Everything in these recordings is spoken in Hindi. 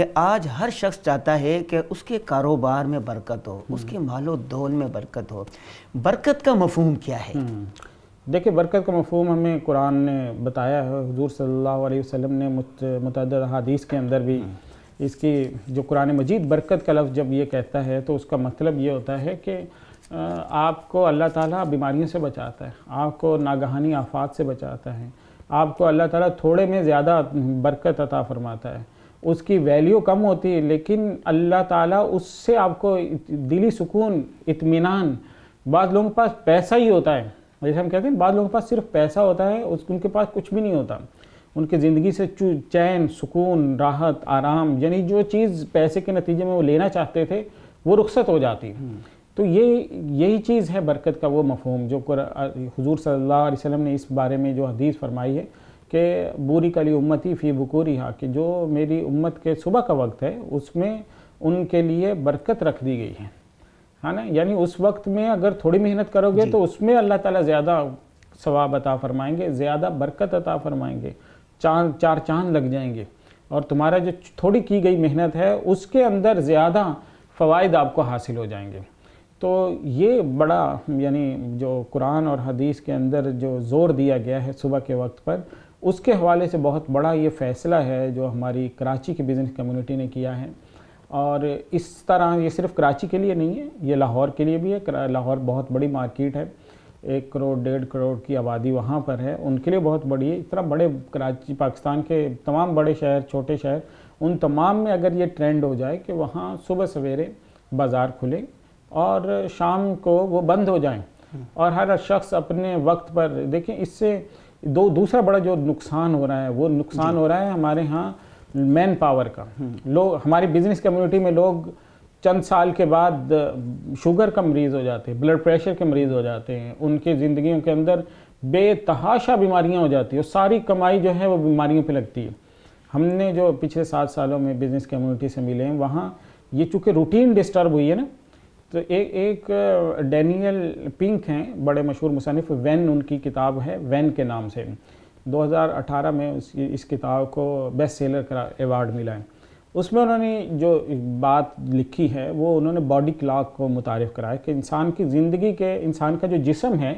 कि आज हर शख्स चाहता है कि उसके कारोबार में बरकत हो हम्म। उसके मालो दौल में बरकत हो बरकत का मफहम क्या है हम्म। देखिए बरकत का मफहम हमें कुरान ने बताया है हजूर सल्ला वसम ने मुतद हदीस के अंदर भी हम्म। इसकी जो कुरान मजीद बरकत का लफ्ज़ जब ये कहता है तो उसका मतलब ये होता है कि आपको अल्लाह ताला बीमारियों से बचाता है आपको नागहानी आफात से बचाता है आपको अल्लाह ताला थोड़े में ज़्यादा बरकत अता फरमाता है उसकी वैल्यू कम होती है लेकिन अल्लाह ताला उससे आपको दिली सुकून इत्मीनान बाद लोगों के पास पैसा ही होता है जैसे हम कहते हैं बाद लोगों के पास सिर्फ पैसा होता है उस उनके पास कुछ भी नहीं होता उनकी ज़िंदगी से चैन सुकून राहत आराम यानी जो चीज़ पैसे के नतीजे में वो लेना चाहते थे वो रुखसत हो जाती हम्म। तो ये यही चीज़ है बरकत का वो मफहम जो हजूर सल्लल्लाहु अलैहि वसल्लम ने इस बारे में जो हदीस फरमाई है कि बूरी कली उम्मती फ़ी बकूरी हाँ कि जो मेरी उम्मत के सुबह का वक्त है उसमें उनके लिए बरकत रख दी गई है है हाँ ना यानी उस वक्त में अगर थोड़ी मेहनत करोगे तो उसमें अल्लाह ताला ज़्यादा सवाब अता फरमाएंगे ज़्यादा बरकत अता फरमाएंगे चांद चार चांद लग जाएंगे और तुम्हारा जो थोड़ी की गई मेहनत है उसके अंदर ज़्यादा फ़वाद आपको हासिल हो जाएंगे तो ये बड़ा यानी जो कुरान और हदीस के अंदर जो ज़ोर दिया गया है सुबह के वक्त पर उसके हवाले से बहुत बड़ा ये फैसला है जो हमारी कराची की बिज़नेस कम्युनिटी ने किया है और इस तरह ये सिर्फ कराची के लिए नहीं है ये लाहौर के लिए भी है लाहौर बहुत बड़ी मार्केट है एक करोड़ डेढ़ करोड़ की आबादी वहाँ पर है उनके लिए बहुत बड़ी है इस तरह बड़े कराची पाकिस्तान के तमाम बड़े शहर छोटे शहर उन तमाम में अगर ये ट्रेंड हो जाए कि वहाँ सुबह सवेरे बाज़ार खुले और शाम को वो बंद हो जाएं हम्म। और हर शख्स अपने वक्त पर देखें इससे दो दूसरा बड़ा जो नुकसान हो रहा है वो नुकसान हो रहा है हमारे यहाँ मैन पावर का लोग हमारी बिजनेस कम्युनिटी में लोग चंद साल के बाद शुगर का मरीज़ हो जाते हैं ब्लड प्रेशर के मरीज़ हो जाते हैं उनकी ज़िंदगियों के अंदर बेतहाशा बीमारियां हो जाती है और सारी कमाई जो है वो बीमारियों पे लगती है हमने जो पिछले सात सालों में बिज़नेस कम्युनिटी से मिले हैं वहाँ ये चूँकि रूटीन डिस्टर्ब हुई है ना तो ए, एक डैनियल पिंक हैं बड़े मशहूर मुसनफ़ वैन उनकी किताब है वैन के नाम से 2018 में उस इस किताब को बेस्ट सेलर का एवार्ड मिला है उसमें उन्होंने जो बात लिखी है वो उन्होंने बॉडी क्लॉक को मुतारफ़ कराया कि इंसान की ज़िंदगी के इंसान का जो जिसम है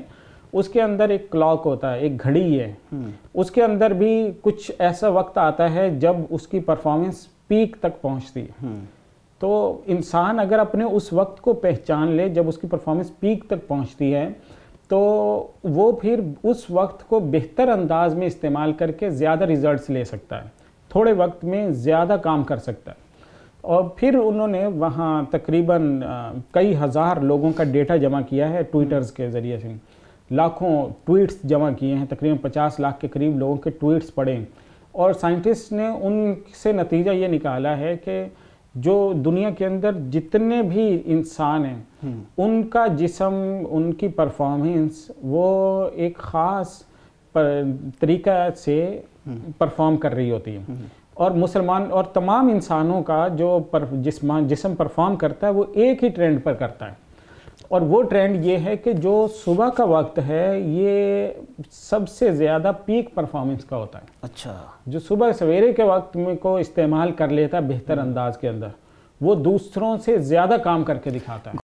उसके अंदर एक क्लॉक होता है एक घड़ी है हम्म। उसके अंदर भी कुछ ऐसा वक्त आता है जब उसकी परफॉर्मेंस पीक तक पहुंचती है हम्म। तो इंसान अगर अपने उस वक्त को पहचान ले जब उसकी परफॉर्मेंस पीक तक पहुंचती है तो वो फिर उस वक्त को बेहतर अंदाज में इस्तेमाल करके ज़्यादा रिजल्ट्स ले सकता है थोड़े वक्त में ज़्यादा काम कर सकता है और फिर उन्होंने वहाँ तकरीबन कई हज़ार लोगों का डेटा जमा किया है ट्विटर्स के ज़रिए से लाखों ट्वीट्स जमा किए हैं तकरीबन पचास लाख के करीब लोगों के ट्वीट्स पड़े और साइंटिस्ट ने उनसे नतीजा ये निकाला है कि जो दुनिया के अंदर जितने भी इंसान हैं हम्म। उनका जिसम उनकी परफॉर्मेंस वो एक ख़ास तरीका से परफॉर्म हम्म। कर रही होती है हम्म। और मुसलमान और तमाम इंसानों का जो पर जिसम जिसम परफॉर्म करता है वो एक ही ट्रेंड पर करता है और वो ट्रेंड ये है कि जो सुबह का वक्त है ये सबसे ज़्यादा पीक परफॉर्मेंस का होता है अच्छा जो सुबह सवेरे के वक्त में को इस्तेमाल कर लेता है बेहतर अंदाज के अंदर वो दूसरों से ज़्यादा काम करके दिखाता है